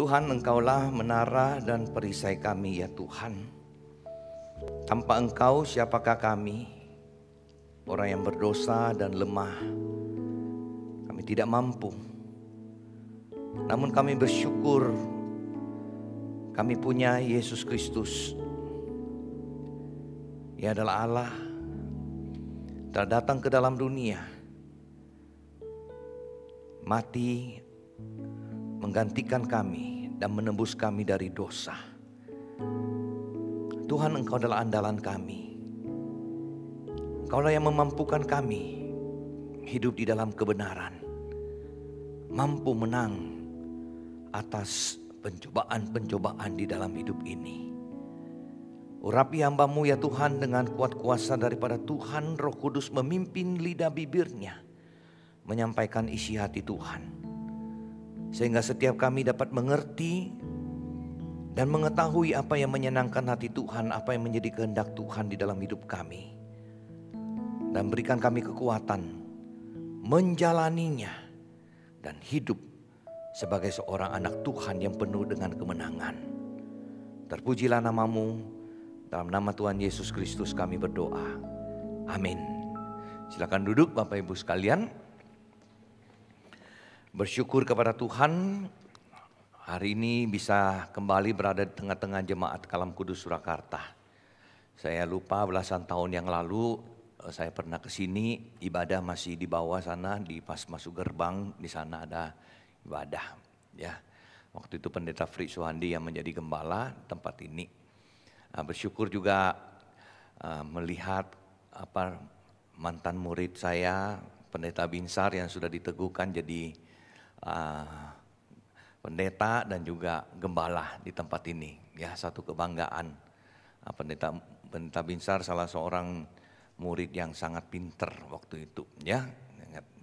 Tuhan engkaulah menara dan perisai kami ya Tuhan. Tanpa engkau siapakah kami? Orang yang berdosa dan lemah. Kami tidak mampu. Namun kami bersyukur kami punya Yesus Kristus. Ia adalah Allah telah datang ke dalam dunia. Mati menggantikan kami dan menembus kami dari dosa. Tuhan Engkau adalah andalan kami. Engkaulah yang memampukan kami hidup di dalam kebenaran. Mampu menang atas pencobaan-pencobaan di dalam hidup ini. Urapi hambamu ya Tuhan dengan kuat kuasa daripada Tuhan Roh Kudus memimpin lidah bibirnya. Menyampaikan isi hati Tuhan. Sehingga setiap kami dapat mengerti dan mengetahui apa yang menyenangkan hati Tuhan, apa yang menjadi kehendak Tuhan di dalam hidup kami. Dan berikan kami kekuatan menjalaninya dan hidup sebagai seorang anak Tuhan yang penuh dengan kemenangan. Terpujilah namamu, dalam nama Tuhan Yesus Kristus kami berdoa. Amin. Silakan duduk Bapak Ibu sekalian. Bersyukur kepada Tuhan, hari ini bisa kembali berada di tengah-tengah jemaat Kalam Kudus Surakarta. Saya lupa belasan tahun yang lalu eh, saya pernah ke sini, ibadah masih di bawah sana, di pas masuk gerbang, di sana ada ibadah. Ya, Waktu itu pendeta Fri Suhandi yang menjadi gembala tempat ini. Nah, bersyukur juga uh, melihat apa mantan murid saya pendeta Binsar yang sudah diteguhkan jadi Ah, pendeta dan juga gembala di tempat ini. Ya, satu kebanggaan. Uh, pendeta pendeta Binsar salah seorang murid yang sangat pinter waktu itu, ya.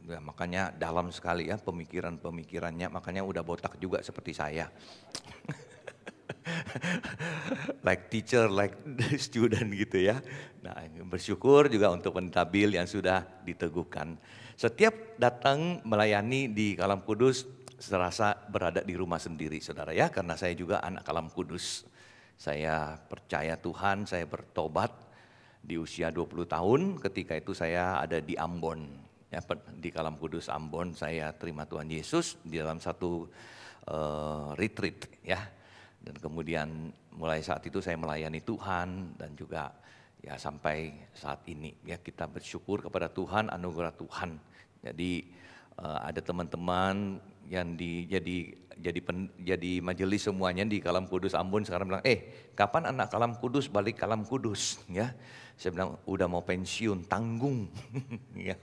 Ya, makanya dalam sekali ya pemikiran-pemikirannya, makanya udah botak juga seperti saya. like teacher, like student gitu ya. Nah bersyukur juga untuk pentabil yang sudah diteguhkan. Setiap datang melayani di Kalam Kudus serasa berada di rumah sendiri saudara ya karena saya juga anak Kalam Kudus. Saya percaya Tuhan, saya bertobat di usia 20 tahun ketika itu saya ada di Ambon ya di Kalam Kudus Ambon saya terima Tuhan Yesus di dalam satu uh, retreat ya dan kemudian mulai saat itu saya melayani Tuhan dan juga ya sampai saat ini ya kita bersyukur kepada Tuhan anugerah Tuhan jadi eh, ada teman-teman yang di, jadi jadi pen, jadi majelis semuanya di Kalam Kudus Ambon sekarang bilang, "Eh, kapan anak Kalam Kudus balik Kalam Kudus?" ya. Saya bilang, "Udah mau pensiun, tanggung." ya.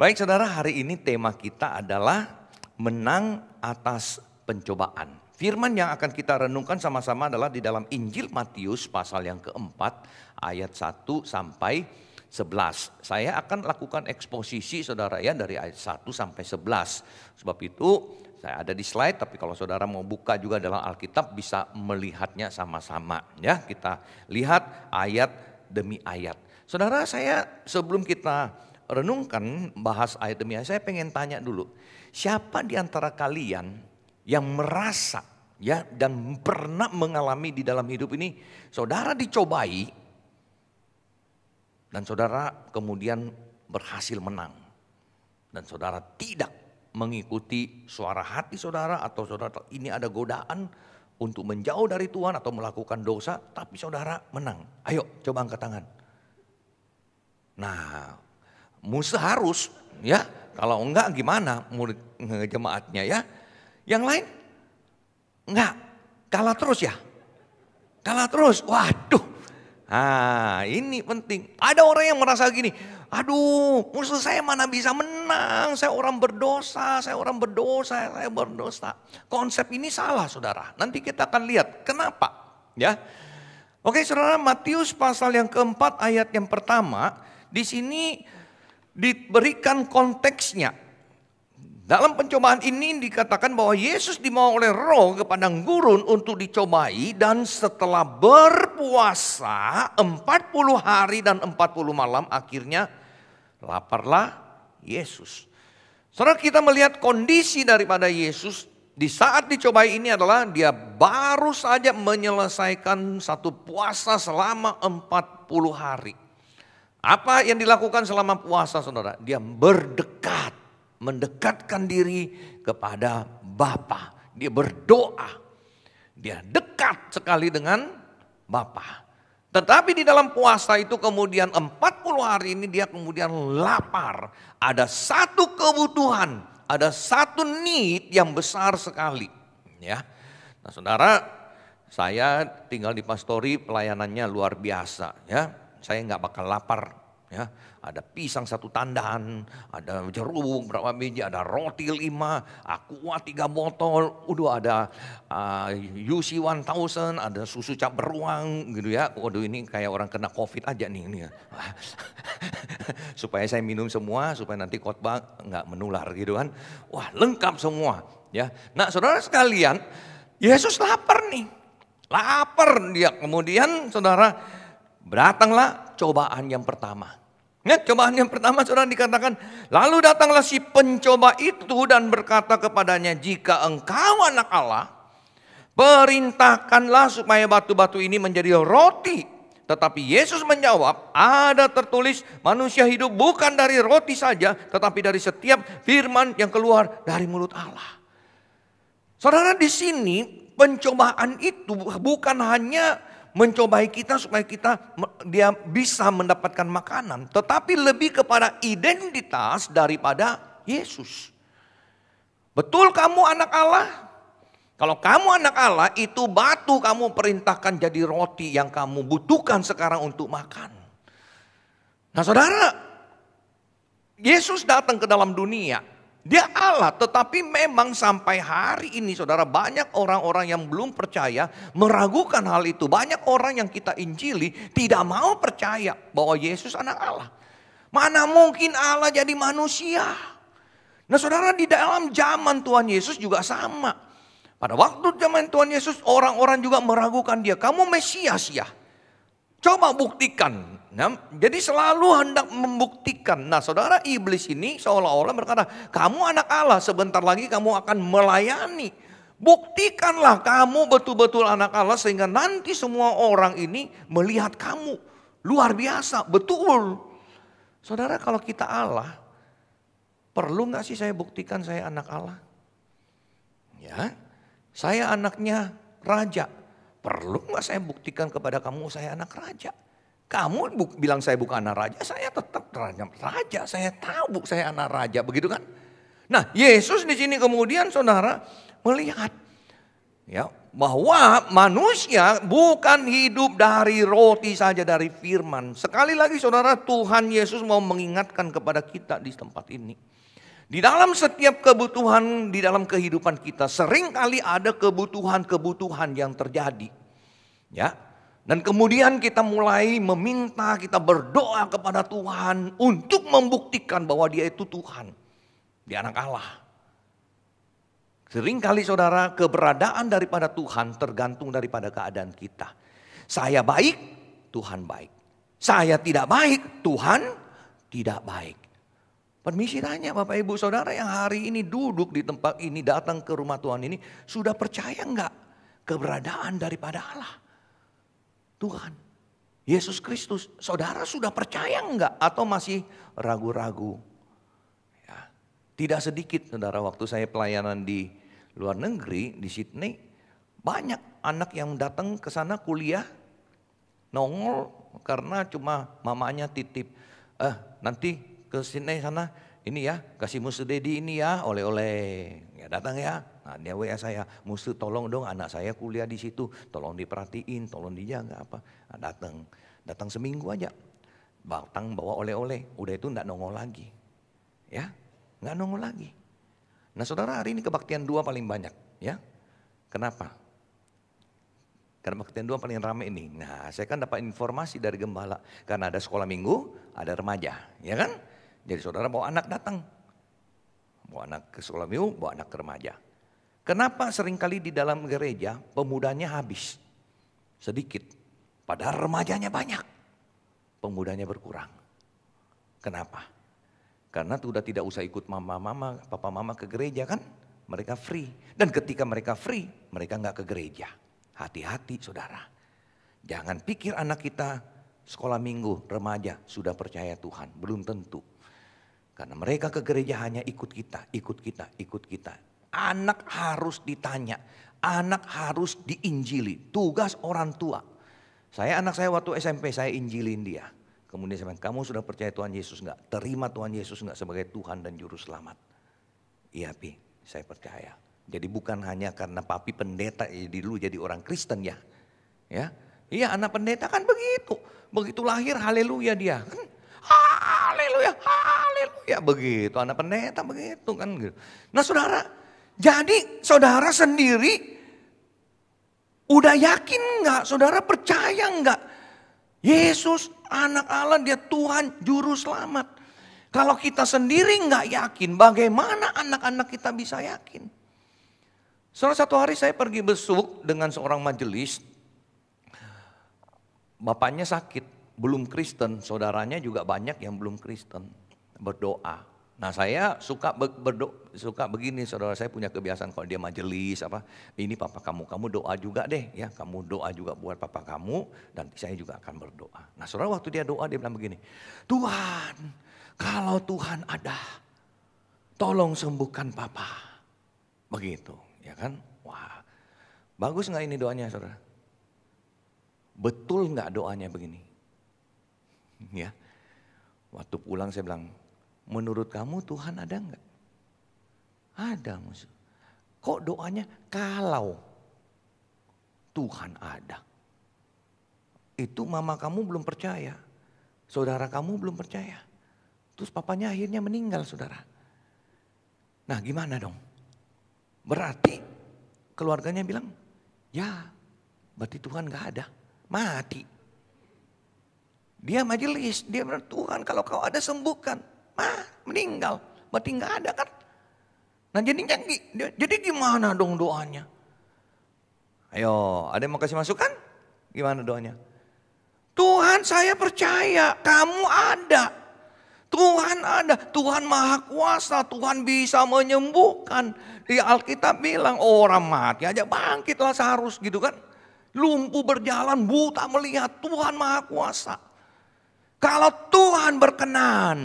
Baik, Saudara, hari ini tema kita adalah menang atas pencobaan. Firman yang akan kita renungkan sama-sama adalah di dalam Injil Matius pasal yang keempat ayat 1 sampai 11. Saya akan lakukan eksposisi saudara ya dari ayat 1 sampai 11. Sebab itu saya ada di slide tapi kalau saudara mau buka juga dalam Alkitab bisa melihatnya sama-sama ya. Kita lihat ayat demi ayat. Saudara saya sebelum kita renungkan bahas ayat demi ayat saya pengen tanya dulu. Siapa di antara kalian yang merasa ya dan pernah mengalami di dalam hidup ini saudara dicobai dan saudara kemudian berhasil menang. Dan saudara tidak mengikuti suara hati saudara atau saudara ini ada godaan untuk menjauh dari Tuhan atau melakukan dosa, tapi saudara menang. Ayo coba angkat tangan. Nah, Musa harus ya, kalau enggak gimana murid jemaatnya ya. Yang lain enggak, kalah terus ya. Kalah terus, waduh Ah, ini penting. Ada orang yang merasa gini, aduh musuh saya mana bisa menang, saya orang berdosa, saya orang berdosa, saya berdosa. Konsep ini salah saudara, nanti kita akan lihat kenapa. ya. Oke saudara, Matius pasal yang keempat ayat yang pertama, di sini diberikan konteksnya. Dalam pencobaan ini dikatakan bahwa Yesus dibawa oleh roh ke padang gurun untuk dicobai dan setelah berpuasa 40 hari dan 40 malam akhirnya laparlah Yesus. Saudara kita melihat kondisi daripada Yesus di saat dicobai ini adalah dia baru saja menyelesaikan satu puasa selama 40 hari. Apa yang dilakukan selama puasa saudara? Dia berdekat mendekatkan diri kepada Bapa. Dia berdoa. Dia dekat sekali dengan Bapa. Tetapi di dalam puasa itu kemudian 40 hari ini dia kemudian lapar. Ada satu kebutuhan, ada satu need yang besar sekali. Ya, Nah saudara, saya tinggal di pastori pelayanannya luar biasa. ya Saya nggak bakal lapar. ya ada pisang satu tandan, ada jeruk berapa biji, ada roti lima, aqua ah, tiga botol, udah ada uh, UC 1000, ada susu cap beruang gitu ya. Waduh ini kayak orang kena covid aja nih. ini. Ya. supaya saya minum semua, supaya nanti khotbah nggak menular gitu kan. Wah lengkap semua ya. Nah saudara sekalian, Yesus lapar nih. Lapar dia. Kemudian saudara datanglah cobaan yang pertama. Ya, cobaan yang pertama saudara dikatakan, lalu datanglah si pencoba itu dan berkata kepadanya, jika engkau anak Allah, perintahkanlah supaya batu-batu ini menjadi roti. Tetapi Yesus menjawab, ada tertulis manusia hidup bukan dari roti saja, tetapi dari setiap firman yang keluar dari mulut Allah. Saudara di sini pencobaan itu bukan hanya mencobai kita supaya kita dia bisa mendapatkan makanan, tetapi lebih kepada identitas daripada Yesus. Betul kamu anak Allah? Kalau kamu anak Allah itu batu kamu perintahkan jadi roti yang kamu butuhkan sekarang untuk makan. Nah saudara, Yesus datang ke dalam dunia dia Allah, tetapi memang sampai hari ini saudara banyak orang-orang yang belum percaya meragukan hal itu. Banyak orang yang kita injili tidak mau percaya bahwa Yesus anak Allah. Mana mungkin Allah jadi manusia? Nah saudara di dalam zaman Tuhan Yesus juga sama. Pada waktu zaman Tuhan Yesus orang-orang juga meragukan dia. Kamu Mesias ya? Coba buktikan Nah, jadi selalu hendak membuktikan. Nah saudara iblis ini seolah-olah berkata, kamu anak Allah sebentar lagi kamu akan melayani. Buktikanlah kamu betul-betul anak Allah sehingga nanti semua orang ini melihat kamu. Luar biasa, betul. Saudara kalau kita Allah, perlu nggak sih saya buktikan saya anak Allah? Ya, saya anaknya raja. Perlu nggak saya buktikan kepada kamu saya anak raja? Kamu bu, bilang saya bukan anak raja, saya tetap raja. Raja, saya tahu bu, saya anak raja. Begitu kan? Nah Yesus di sini kemudian saudara melihat ya bahwa manusia bukan hidup dari roti saja dari firman. Sekali lagi saudara Tuhan Yesus mau mengingatkan kepada kita di tempat ini. Di dalam setiap kebutuhan di dalam kehidupan kita seringkali ada kebutuhan-kebutuhan yang terjadi. Ya, dan kemudian kita mulai meminta, kita berdoa kepada Tuhan untuk membuktikan bahwa dia itu Tuhan. Dia anak Allah. Seringkali saudara keberadaan daripada Tuhan tergantung daripada keadaan kita. Saya baik, Tuhan baik. Saya tidak baik, Tuhan tidak baik. Permisi tanya Bapak Ibu Saudara yang hari ini duduk di tempat ini datang ke rumah Tuhan ini sudah percaya enggak keberadaan daripada Allah? Tuhan. Yesus Kristus, saudara sudah percaya enggak atau masih ragu-ragu? Ya. Tidak sedikit saudara waktu saya pelayanan di luar negeri di Sydney banyak anak yang datang ke sana kuliah nongol karena cuma mamanya titip eh nanti ke Sydney sana ini ya kasih sedih Dedi ini ya oleh-oleh ya datang ya Nah, dia WA saya, musuh tolong dong anak saya kuliah di situ, tolong diperhatiin, tolong dijaga apa. Nah, datang, datang seminggu aja. Batang bawa oleh-oleh, udah itu enggak nongol lagi. Ya, enggak nongol lagi. Nah saudara hari ini kebaktian dua paling banyak ya. Kenapa? Karena kebaktian dua paling ramai ini. Nah saya kan dapat informasi dari gembala. Karena ada sekolah minggu, ada remaja. Ya kan? Jadi saudara bawa anak datang. Bawa anak ke sekolah minggu, bawa anak ke remaja. Kenapa seringkali di dalam gereja pemudanya habis? Sedikit. Padahal remajanya banyak. Pemudanya berkurang. Kenapa? Karena sudah tidak usah ikut mama-mama, papa-mama ke gereja kan? Mereka free. Dan ketika mereka free, mereka nggak ke gereja. Hati-hati saudara. Jangan pikir anak kita sekolah minggu, remaja sudah percaya Tuhan. Belum tentu. Karena mereka ke gereja hanya ikut kita, ikut kita, ikut kita. Anak harus ditanya, anak harus diinjili. Tugas orang tua. Saya anak saya waktu SMP saya injilin dia. Kemudian saya bilang, kamu sudah percaya Tuhan Yesus nggak? Terima Tuhan Yesus nggak sebagai Tuhan dan Juru Selamat? Iya Pi, saya percaya. Jadi bukan hanya karena papi pendeta jadi ya, dulu jadi orang Kristen ya. Ya, Iya anak pendeta kan begitu. Begitu lahir haleluya dia. Kan? haleluya, haleluya. Begitu anak pendeta begitu kan. Gitu. Nah saudara jadi saudara sendiri udah yakin nggak? Saudara percaya nggak? Yesus anak Allah dia Tuhan juru selamat. Kalau kita sendiri nggak yakin, bagaimana anak-anak kita bisa yakin? Salah satu hari saya pergi besuk dengan seorang majelis. Bapaknya sakit, belum Kristen, saudaranya juga banyak yang belum Kristen. Berdoa, Nah saya suka berdoa, suka begini saudara saya punya kebiasaan kalau dia majelis apa ini papa kamu kamu doa juga deh ya kamu doa juga buat papa kamu dan saya juga akan berdoa. Nah saudara waktu dia doa dia bilang begini Tuhan kalau Tuhan ada tolong sembuhkan papa begitu ya kan wah bagus nggak ini doanya saudara betul nggak doanya begini ya waktu pulang saya bilang Menurut kamu Tuhan ada nggak? Ada musuh. Kok doanya kalau Tuhan ada? Itu mama kamu belum percaya. Saudara kamu belum percaya. Terus papanya akhirnya meninggal saudara. Nah gimana dong? Berarti keluarganya bilang, ya berarti Tuhan gak ada. Mati. Dia majelis, dia bilang Tuhan kalau kau ada sembuhkan ah, meninggal, berarti nggak ada kan? Nah jadi kan jadi gimana dong doanya? Ayo, ada yang mau kasih masukan? Gimana doanya? Tuhan saya percaya kamu ada. Tuhan ada, Tuhan maha kuasa, Tuhan bisa menyembuhkan. Di Alkitab bilang oh, orang mati aja bangkitlah seharus gitu kan. Lumpuh berjalan, buta melihat, Tuhan maha kuasa. Kalau Tuhan berkenan,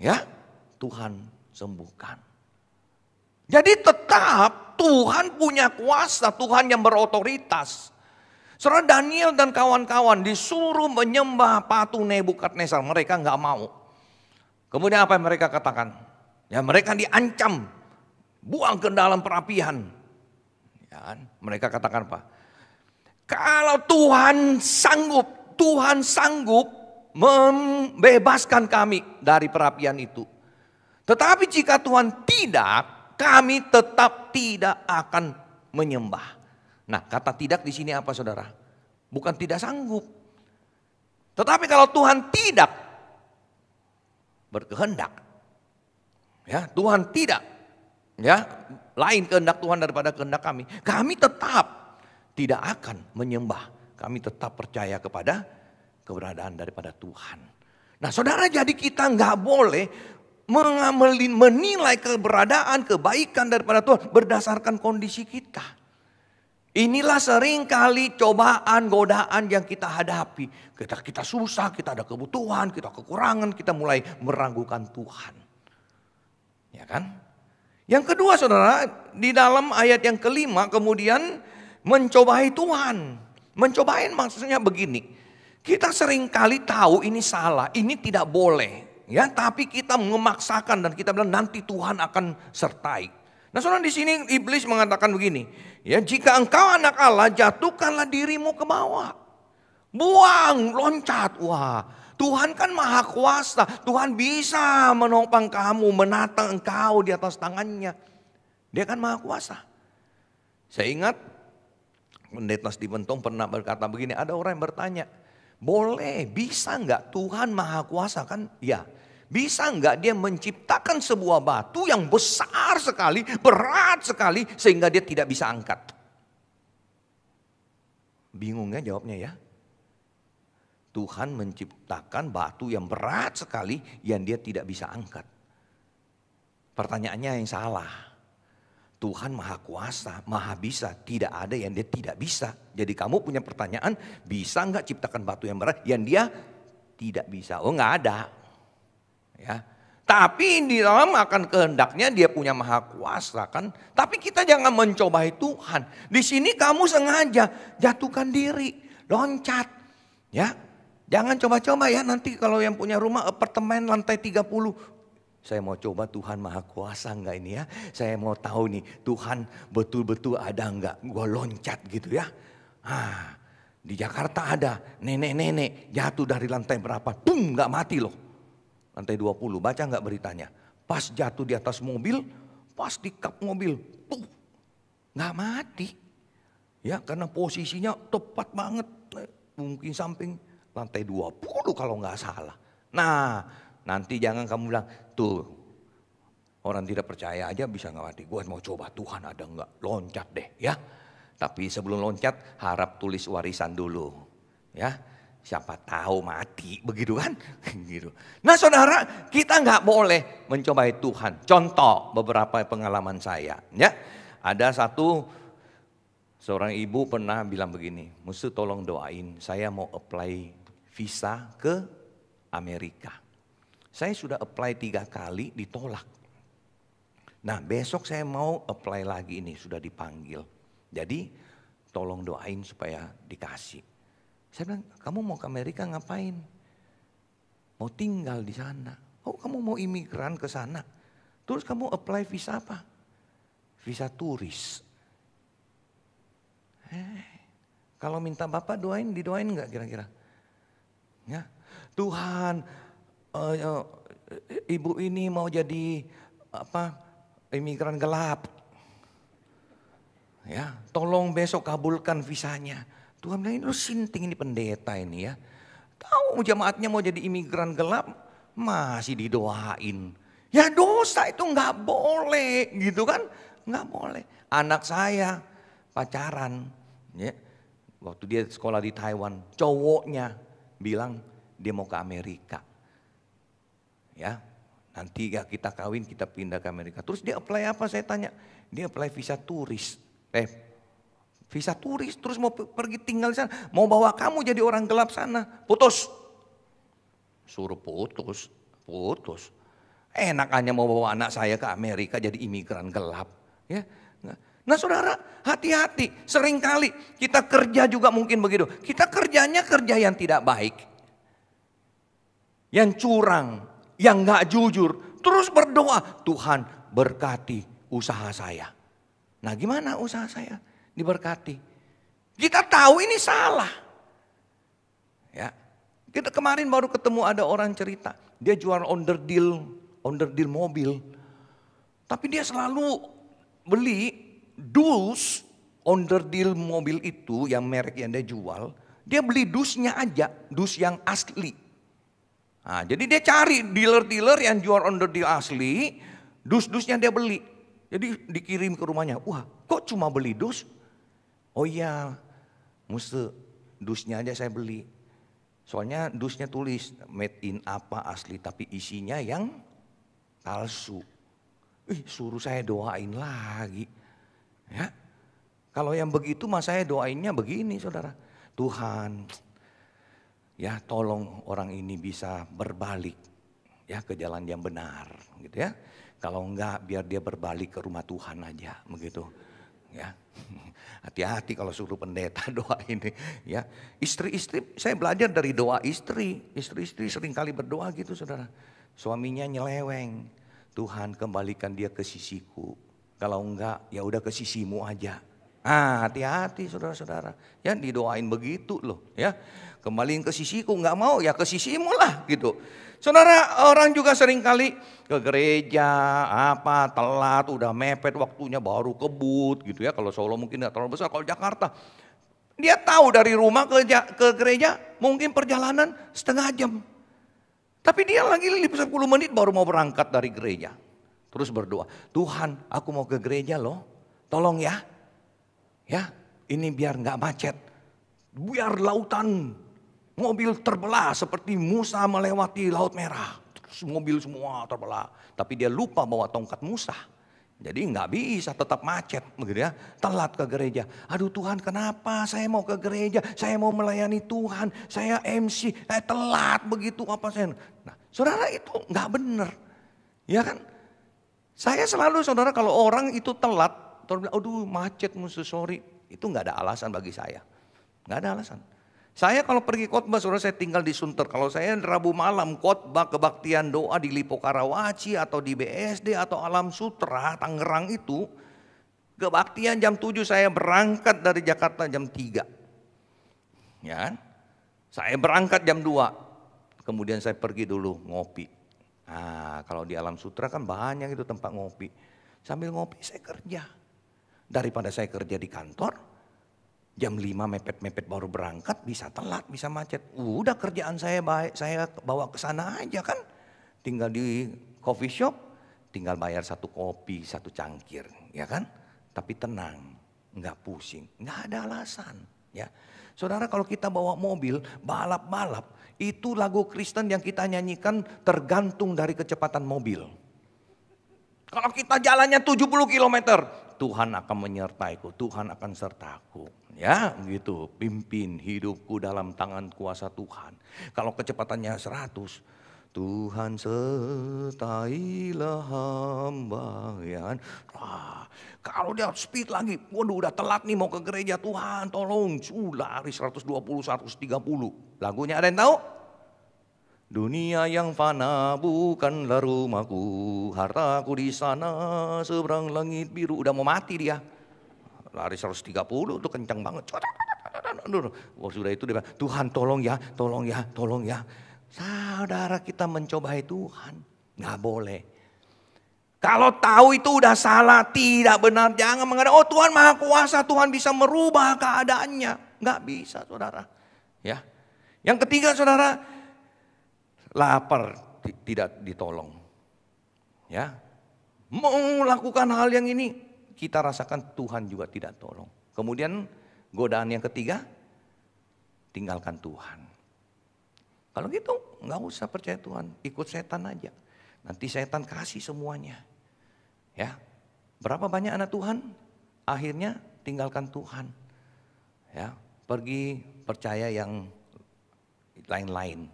Ya, Tuhan sembuhkan. Jadi tetap Tuhan punya kuasa, Tuhan yang berotoritas. Saudara Daniel dan kawan-kawan disuruh menyembah patung Nebukadnezar, mereka nggak mau. Kemudian apa yang mereka katakan? Ya mereka diancam, buang ke dalam perapian. Ya, kan? mereka katakan apa? Kalau Tuhan sanggup, Tuhan sanggup, membebaskan kami dari perapian itu. Tetapi jika Tuhan tidak, kami tetap tidak akan menyembah. Nah, kata tidak di sini apa Saudara? Bukan tidak sanggup. Tetapi kalau Tuhan tidak berkehendak ya, Tuhan tidak ya, lain kehendak Tuhan daripada kehendak kami, kami tetap tidak akan menyembah. Kami tetap percaya kepada keberadaan daripada Tuhan. Nah saudara jadi kita nggak boleh mengamalin, menilai keberadaan kebaikan daripada Tuhan berdasarkan kondisi kita. Inilah seringkali cobaan, godaan yang kita hadapi. Kita kita susah, kita ada kebutuhan, kita kekurangan, kita mulai meragukan Tuhan. Ya kan? Yang kedua saudara, di dalam ayat yang kelima kemudian mencobai Tuhan. Mencobain maksudnya begini, kita sering kali tahu ini salah, ini tidak boleh. Ya, tapi kita memaksakan dan kita bilang nanti Tuhan akan sertai. Nah, saudara di sini iblis mengatakan begini, ya jika engkau anak Allah jatuhkanlah dirimu ke bawah. Buang, loncat. Wah, Tuhan kan maha kuasa. Tuhan bisa menopang kamu, menata engkau di atas tangannya. Dia kan maha kuasa. Saya ingat pendeta di Bentong pernah berkata begini, ada orang yang bertanya, boleh, bisa nggak Tuhan Maha Kuasa kan? Ya, bisa nggak dia menciptakan sebuah batu yang besar sekali, berat sekali, sehingga dia tidak bisa angkat? Bingungnya jawabnya ya. Tuhan menciptakan batu yang berat sekali yang dia tidak bisa angkat. Pertanyaannya yang salah. Tuhan maha kuasa, maha bisa, tidak ada yang dia tidak bisa. Jadi kamu punya pertanyaan, bisa nggak ciptakan batu yang berat yang dia tidak bisa? Oh nggak ada. Ya, tapi di dalam akan kehendaknya dia punya maha kuasa kan. Tapi kita jangan mencobai Tuhan. Di sini kamu sengaja jatuhkan diri, loncat. Ya, Jangan coba-coba ya nanti kalau yang punya rumah apartemen lantai 30 saya mau coba Tuhan maha kuasa enggak ini ya. Saya mau tahu nih Tuhan betul-betul ada enggak. Gue loncat gitu ya. Ah, di Jakarta ada nenek-nenek jatuh dari lantai berapa. Pum enggak mati loh. Lantai 20 baca enggak beritanya. Pas jatuh di atas mobil. Pas di kap mobil. tuh enggak mati. Ya karena posisinya tepat banget. Mungkin samping lantai 20 kalau enggak salah. Nah Nanti jangan kamu bilang, tuh orang tidak percaya aja bisa mati Gue mau coba Tuhan ada enggak, loncat deh ya. Tapi sebelum loncat harap tulis warisan dulu ya. Siapa tahu mati begitu kan? gitu. Nah saudara kita nggak boleh mencobai Tuhan. Contoh beberapa pengalaman saya ya. Ada satu seorang ibu pernah bilang begini, Musuh tolong doain saya mau apply visa ke Amerika. Saya sudah apply tiga kali ditolak. Nah besok saya mau apply lagi ini sudah dipanggil. Jadi tolong doain supaya dikasih. Saya bilang kamu mau ke Amerika ngapain? Mau tinggal di sana. Oh kamu mau imigran ke sana? Terus kamu apply visa apa? Visa turis. Eh, kalau minta Bapak doain, didoain nggak kira-kira? Ya. Tuhan, Eh, eh, ibu ini mau jadi apa imigran gelap. Ya, tolong besok kabulkan visanya. Tuhan bilang, lu sinting ini pendeta ini ya. Tahu jemaatnya mau jadi imigran gelap, masih didoain. Ya dosa itu nggak boleh gitu kan. Nggak boleh. Anak saya pacaran. ya Waktu dia sekolah di Taiwan, cowoknya bilang dia mau ke Amerika ya nanti ya kita kawin kita pindah ke Amerika terus dia apply apa saya tanya dia apply visa turis eh visa turis terus mau pergi tinggal di sana mau bawa kamu jadi orang gelap sana putus suruh putus putus enak hanya mau bawa anak saya ke Amerika jadi imigran gelap ya Nah saudara hati-hati seringkali kita kerja juga mungkin begitu. Kita kerjanya kerja yang tidak baik. Yang curang yang nggak jujur, terus berdoa, Tuhan berkati usaha saya. Nah gimana usaha saya? Diberkati. Kita tahu ini salah. Ya. Kita kemarin baru ketemu ada orang cerita, dia jual under deal mobil. Tapi dia selalu beli dus under deal mobil itu yang merek yang dia jual, dia beli dusnya aja, dus yang asli. Nah, jadi dia cari dealer-dealer yang jual the deal asli, dus-dusnya dia beli. Jadi dikirim ke rumahnya. Wah, kok cuma beli dus? Oh iya, musuh dusnya aja saya beli. Soalnya dusnya tulis made in apa asli tapi isinya yang palsu. Ih, suruh saya doain lagi. Ya. Kalau yang begitu mas saya doainnya begini saudara. Tuhan, ya tolong orang ini bisa berbalik ya ke jalan yang benar gitu ya. Kalau enggak biar dia berbalik ke rumah Tuhan aja begitu ya. Hati-hati kalau suruh pendeta doa ini ya. Istri-istri saya belajar dari doa istri. Istri-istri sering kali berdoa gitu Saudara. Suaminya nyeleweng. Tuhan kembalikan dia ke sisiku. Kalau enggak ya udah ke sisimu aja Ah, hati-hati saudara-saudara. Ya didoain begitu loh, ya. Kembaliin ke sisiku, nggak mau ya ke sisimu lah gitu. Saudara, orang juga sering kali ke gereja, apa, telat, udah mepet waktunya baru kebut gitu ya. Kalau Solo mungkin nggak terlalu besar, kalau Jakarta. Dia tahu dari rumah ke, ke gereja mungkin perjalanan setengah jam. Tapi dia lagi 10 menit baru mau berangkat dari gereja. Terus berdoa, Tuhan aku mau ke gereja loh, tolong ya Ya, ini biar nggak macet. Biar lautan mobil terbelah seperti Musa melewati Laut Merah. Terus mobil semua terbelah. Tapi dia lupa bawa tongkat Musa. Jadi nggak bisa tetap macet begitu ya. Telat ke gereja. Aduh Tuhan kenapa saya mau ke gereja. Saya mau melayani Tuhan. Saya MC. Eh telat begitu apa saya. Nah saudara itu nggak benar. Ya kan. Saya selalu saudara kalau orang itu telat. Atau bilang, aduh macet musuh sorry. Itu nggak ada alasan bagi saya. Nggak ada alasan. Saya kalau pergi khotbah, saudara saya tinggal di Sunter. Kalau saya Rabu malam khotbah kebaktian doa di Lipo Karawaci atau di BSD atau Alam Sutra, Tangerang itu, kebaktian jam 7 saya berangkat dari Jakarta jam 3. Ya, kan? saya berangkat jam 2. Kemudian saya pergi dulu ngopi. Nah, kalau di Alam Sutra kan banyak itu tempat ngopi. Sambil ngopi saya kerja. Daripada saya kerja di kantor, jam 5 mepet-mepet baru berangkat, bisa telat, bisa macet. Udah kerjaan saya baik, saya bawa ke sana aja kan. Tinggal di coffee shop, tinggal bayar satu kopi, satu cangkir, ya kan? Tapi tenang, nggak pusing, nggak ada alasan, ya. Saudara kalau kita bawa mobil balap-balap, itu lagu Kristen yang kita nyanyikan tergantung dari kecepatan mobil. Kalau kita jalannya 70 km, Tuhan akan menyertai menyertaiku, Tuhan akan sertaku. Ya, gitu. Pimpin hidupku dalam tangan kuasa Tuhan. Kalau kecepatannya seratus, Tuhan sertailah hamba ya Wah, kalau dia speed lagi, waduh udah telat nih mau ke gereja Tuhan, tolong. Sudah lari 120 130. Lagunya ada yang tahu? Dunia yang fana bukanlah rumahku, hartaku di sana seberang langit biru. Udah mau mati dia. Lari 130 tuh kencang banget. Oh, sudah itu dia Tuhan tolong ya, tolong ya, tolong ya. Saudara kita mencobai Tuhan, nggak boleh. Kalau tahu itu udah salah, tidak benar, jangan mengatakan, oh Tuhan maha kuasa, Tuhan bisa merubah keadaannya. Nggak bisa saudara. Ya, Yang ketiga saudara, lapar tidak ditolong. Ya. Mau lakukan hal yang ini, kita rasakan Tuhan juga tidak tolong. Kemudian godaan yang ketiga, tinggalkan Tuhan. Kalau gitu nggak usah percaya Tuhan, ikut setan aja. Nanti setan kasih semuanya. Ya, berapa banyak anak Tuhan? Akhirnya tinggalkan Tuhan. Ya, pergi percaya yang lain-lain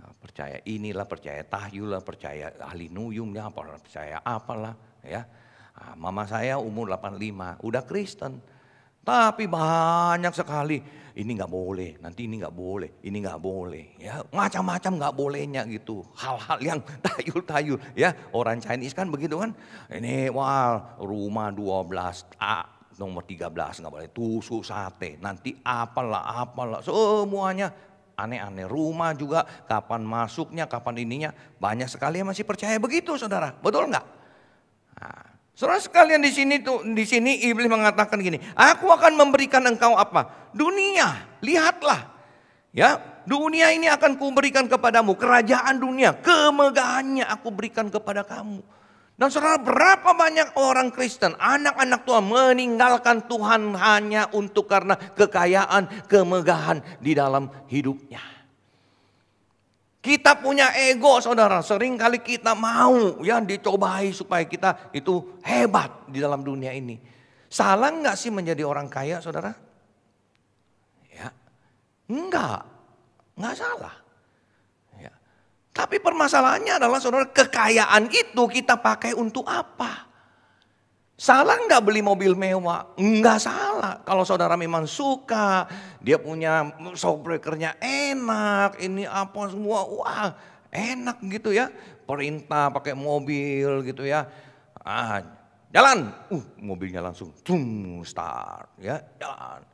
Ya, percaya inilah, percaya tahyul percaya ahli nuyum lah, percaya apalah ya. Ah, mama saya umur 85, udah Kristen. Tapi banyak sekali, ini nggak boleh, nanti ini nggak boleh, ini nggak boleh, ya macam-macam nggak bolehnya gitu, hal-hal yang tayul-tayul, ya orang Chinese kan begitu kan, ini wah rumah 12 A nomor 13 nggak boleh tusuk sate nanti apalah apalah semuanya aneh-aneh. Rumah juga kapan masuknya, kapan ininya. Banyak sekali yang masih percaya begitu saudara. Betul nggak? Nah, saudara sekalian di sini tuh di sini iblis mengatakan gini, aku akan memberikan engkau apa? Dunia. Lihatlah. Ya, dunia ini akan kuberikan kepadamu, kerajaan dunia, kemegahannya aku berikan kepada kamu. Dan saudara berapa banyak orang Kristen, anak-anak Tuhan meninggalkan Tuhan hanya untuk karena kekayaan, kemegahan di dalam hidupnya. Kita punya ego saudara, seringkali kita mau ya dicobai supaya kita itu hebat di dalam dunia ini. Salah nggak sih menjadi orang kaya saudara? Ya, enggak, enggak salah. Tapi permasalahannya adalah saudara kekayaan itu kita pakai untuk apa? Salah nggak beli mobil mewah? Nggak salah. Kalau saudara memang suka, dia punya shockbreakernya enak, ini apa semua, wah enak gitu ya. Perintah pakai mobil gitu ya. Ah, jalan, uh mobilnya langsung, tung, start ya, jalan.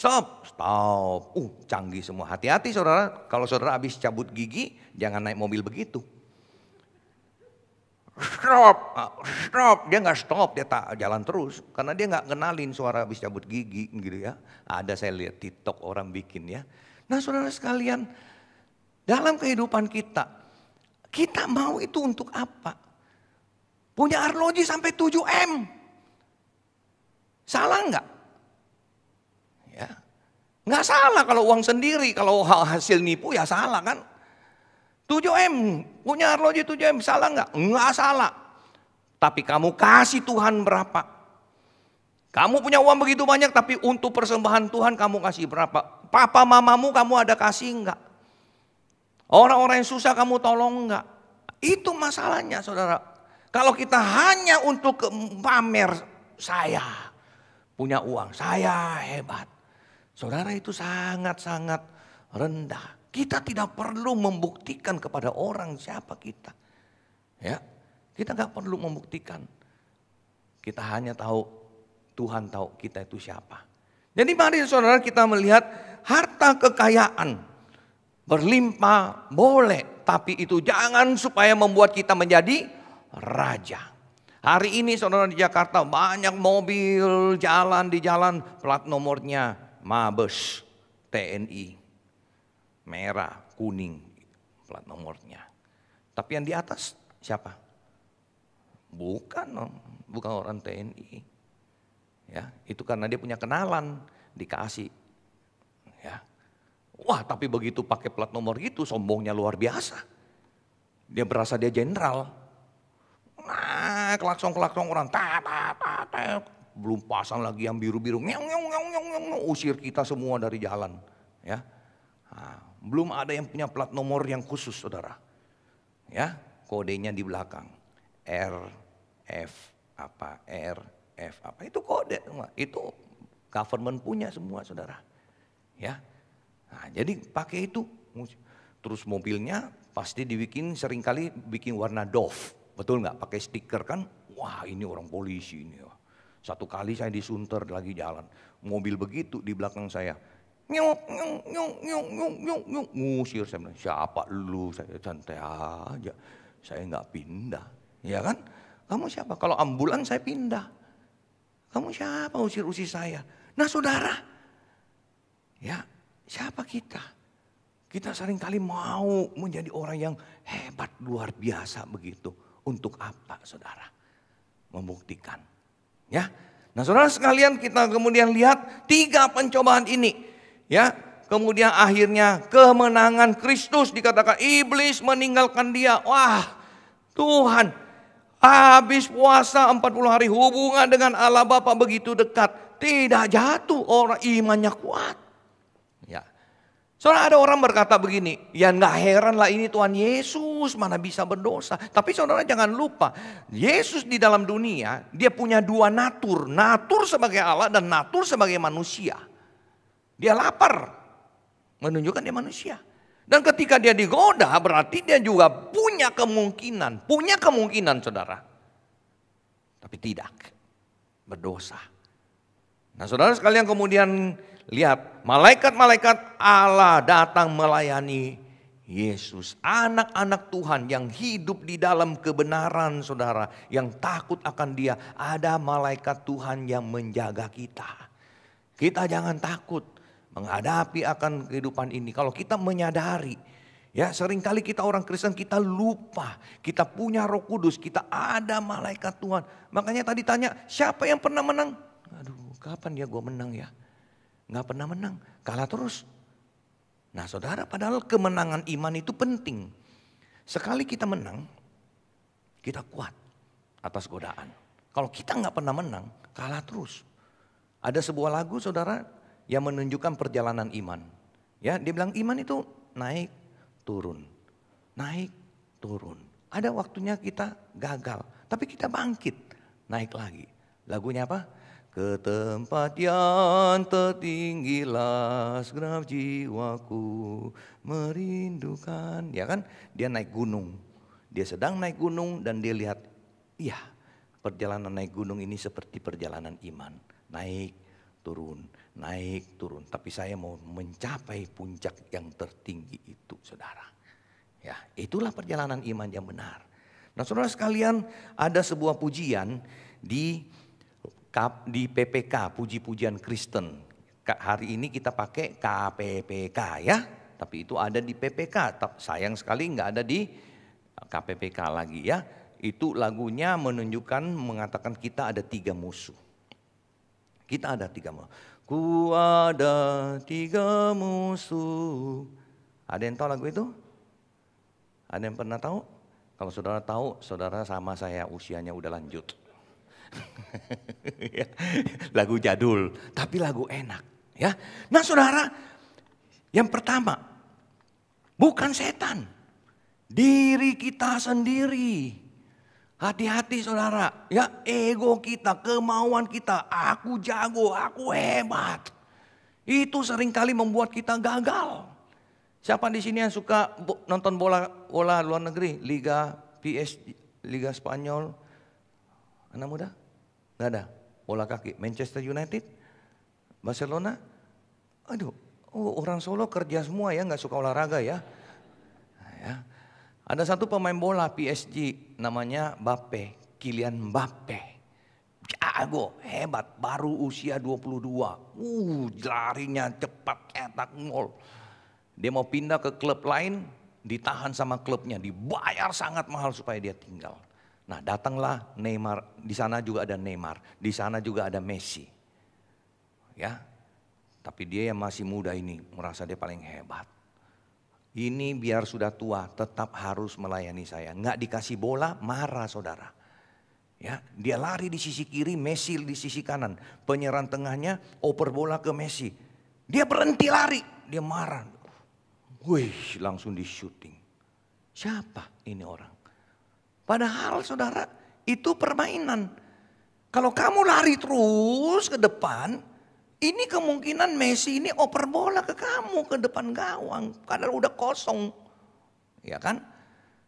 Stop, stop. Uh, canggih semua. Hati-hati saudara, kalau saudara habis cabut gigi, jangan naik mobil begitu. Stop, ah, stop. Dia nggak stop, dia tak jalan terus. Karena dia nggak kenalin suara habis cabut gigi gitu ya. Ada saya lihat TikTok orang bikin ya. Nah saudara sekalian, dalam kehidupan kita, kita mau itu untuk apa? Punya arloji sampai 7M. Salah nggak? Ya. Nggak salah kalau uang sendiri, kalau hasil nipu ya salah kan. 7M, punya arloji 7M, salah nggak? Nggak salah. Tapi kamu kasih Tuhan berapa? Kamu punya uang begitu banyak tapi untuk persembahan Tuhan kamu kasih berapa? Papa mamamu kamu ada kasih nggak Orang-orang yang susah kamu tolong nggak Itu masalahnya saudara. Kalau kita hanya untuk pamer saya punya uang, saya hebat. Saudara itu sangat-sangat rendah. Kita tidak perlu membuktikan kepada orang siapa kita. Ya, kita nggak perlu membuktikan. Kita hanya tahu Tuhan tahu kita itu siapa. Jadi mari saudara kita melihat harta kekayaan berlimpah boleh, tapi itu jangan supaya membuat kita menjadi raja. Hari ini saudara di Jakarta banyak mobil jalan di jalan plat nomornya Mabes TNI. Merah, kuning plat nomornya. Tapi yang di atas siapa? Bukan, bukan orang TNI. Ya, itu karena dia punya kenalan, dikasih. Ya. Wah, tapi begitu pakai plat nomor gitu sombongnya luar biasa. Dia berasa dia jenderal. Nah, kelakson kelakson orang ta ta ta belum pasang lagi yang biru-biru, usir kita semua dari jalan, ya. Nah, belum ada yang punya plat nomor yang khusus, saudara. Ya, kodenya di belakang. R, F, apa, R, F, apa. Itu kode, itu government punya semua, saudara. Ya, nah, jadi pakai itu. Terus mobilnya pasti dibikin seringkali bikin warna doff. Betul nggak? Pakai stiker kan? Wah ini orang polisi ini. Wah. Satu kali saya disunter lagi jalan. Mobil begitu di belakang saya. Nyuk, nyuk, nyuk, nyuk, nyuk, nyuk, nyuk. Ngusir saya bilang, siapa lu? Saya santai aja. Saya nggak pindah. Ya kan? Kamu siapa? Kalau ambulan saya pindah. Kamu siapa usir-usir saya? Nah saudara, ya siapa kita? Kita seringkali mau menjadi orang yang hebat luar biasa begitu. Untuk apa saudara? Membuktikan Ya. Nah, Saudara sekalian kita kemudian lihat tiga pencobaan ini. Ya, kemudian akhirnya kemenangan Kristus dikatakan iblis meninggalkan dia. Wah, Tuhan habis puasa 40 hari hubungan dengan Allah Bapa begitu dekat, tidak jatuh orang imannya kuat. Saudara ada orang berkata begini, ya nggak heran lah ini Tuhan Yesus mana bisa berdosa. Tapi saudara jangan lupa, Yesus di dalam dunia dia punya dua natur. Natur sebagai Allah dan natur sebagai manusia. Dia lapar, menunjukkan dia manusia. Dan ketika dia digoda berarti dia juga punya kemungkinan, punya kemungkinan saudara. Tapi tidak, berdosa. Nah saudara sekalian kemudian Lihat, malaikat-malaikat Allah datang melayani Yesus, anak-anak Tuhan yang hidup di dalam kebenaran, saudara, yang takut akan Dia. Ada malaikat Tuhan yang menjaga kita. Kita jangan takut menghadapi akan kehidupan ini. Kalau kita menyadari, ya seringkali kita orang Kristen kita lupa, kita punya Roh Kudus, kita ada malaikat Tuhan. Makanya tadi tanya, siapa yang pernah menang? Aduh, kapan dia ya gue menang ya? nggak pernah menang, kalah terus. Nah saudara padahal kemenangan iman itu penting. Sekali kita menang, kita kuat atas godaan. Kalau kita nggak pernah menang, kalah terus. Ada sebuah lagu saudara yang menunjukkan perjalanan iman. Ya, dia bilang iman itu naik turun, naik turun. Ada waktunya kita gagal, tapi kita bangkit, naik lagi. Lagunya apa? Ke tempat yang tertinggi graf jiwaku merindukan. Ya kan? Dia naik gunung. Dia sedang naik gunung dan dia lihat, iya perjalanan naik gunung ini seperti perjalanan iman. Naik, turun, naik, turun. Tapi saya mau mencapai puncak yang tertinggi itu saudara. Ya, itulah perjalanan iman yang benar. Nah saudara sekalian ada sebuah pujian di di PPK puji-pujian Kristen. Hari ini kita pakai KPPK ya, tapi itu ada di PPK. Sayang sekali nggak ada di KPPK lagi ya. Itu lagunya menunjukkan mengatakan kita ada tiga musuh. Kita ada tiga musuh. Ku ada tiga musuh. Ada yang tahu lagu itu? Ada yang pernah tahu? Kalau saudara tahu, saudara sama saya usianya udah lanjut. Ya, lagu jadul, tapi lagu enak. Ya, nah saudara, yang pertama bukan setan, diri kita sendiri. Hati-hati saudara, ya ego kita, kemauan kita, aku jago, aku hebat. Itu seringkali membuat kita gagal. Siapa di sini yang suka nonton bola bola luar negeri, Liga PS, Liga Spanyol? Anak muda? Nggak ada. Bola kaki. Manchester United, Barcelona. Aduh, oh, orang Solo kerja semua ya, nggak suka olahraga ya. Nah, ya. Ada satu pemain bola PSG namanya Bape, Kilian Mbappe. Jago, hebat, baru usia 22. Uh, larinya cepat, cetak gol. Dia mau pindah ke klub lain, ditahan sama klubnya, dibayar sangat mahal supaya dia tinggal. Nah, datanglah Neymar, di sana juga ada Neymar, di sana juga ada Messi. Ya. Tapi dia yang masih muda ini merasa dia paling hebat. Ini biar sudah tua tetap harus melayani saya. Nggak dikasih bola marah saudara. Ya, dia lari di sisi kiri, Messi di sisi kanan. Penyerang tengahnya oper bola ke Messi. Dia berhenti lari, dia marah. Wih, langsung di syuting. Siapa ini orang? Padahal saudara, itu permainan. Kalau kamu lari terus ke depan, ini kemungkinan Messi ini oper bola ke kamu ke depan gawang. Padahal udah kosong. Ya kan?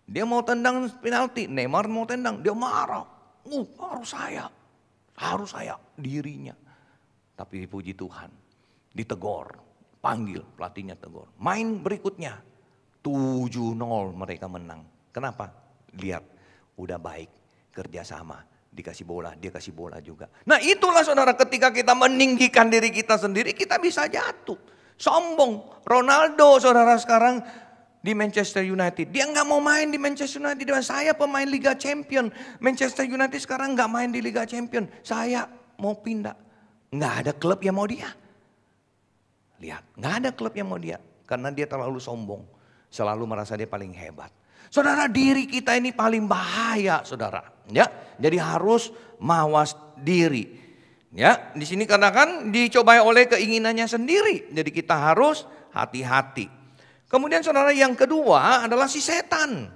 Dia mau tendang penalti, Neymar mau tendang, dia marah. Uh, harus saya, harus saya dirinya. Tapi puji Tuhan, ditegor, panggil pelatihnya tegor. Main berikutnya, 7-0 mereka menang. Kenapa? Lihat, udah baik, kerjasama, dikasih bola, dia kasih bola juga. Nah itulah saudara ketika kita meninggikan diri kita sendiri kita bisa jatuh. Sombong, Ronaldo saudara sekarang di Manchester United. Dia nggak mau main di Manchester United. dengan saya pemain Liga Champion. Manchester United sekarang nggak main di Liga Champion. Saya mau pindah. Nggak ada klub yang mau dia. Lihat, nggak ada klub yang mau dia. Karena dia terlalu sombong. Selalu merasa dia paling hebat. Saudara diri kita ini paling bahaya, saudara. Ya, jadi harus mawas diri. Ya, di sini karena kan dicobai oleh keinginannya sendiri. Jadi kita harus hati-hati. Kemudian saudara yang kedua adalah si setan.